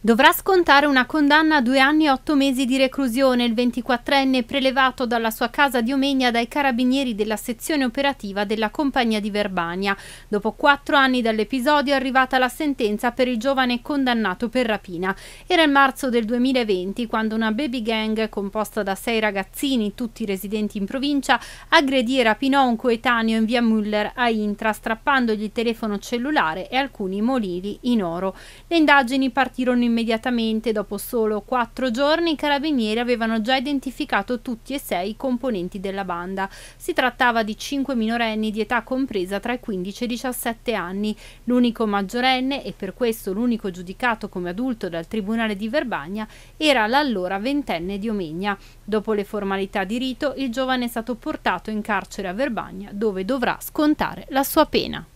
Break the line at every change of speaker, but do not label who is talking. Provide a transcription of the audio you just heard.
Dovrà scontare una condanna a due anni e otto mesi di reclusione il 24enne prelevato dalla sua casa di Omegna dai carabinieri della sezione operativa della compagnia di Verbania. Dopo quattro anni dall'episodio è arrivata la sentenza per il giovane condannato per rapina. Era il marzo del 2020 quando una baby gang composta da sei ragazzini, tutti residenti in provincia, aggredì e rapinò un coetaneo in via Muller a Intra, strappandogli il telefono cellulare e alcuni molili in oro. Le indagini partirono in immediatamente, dopo solo quattro giorni, i carabinieri avevano già identificato tutti e sei i componenti della banda. Si trattava di cinque minorenni di età compresa tra i 15 e i 17 anni, l'unico maggiorenne e per questo l'unico giudicato come adulto dal Tribunale di Verbagna era l'allora ventenne di Omegna. Dopo le formalità di rito, il giovane è stato portato in carcere a Verbagna dove dovrà scontare la sua pena.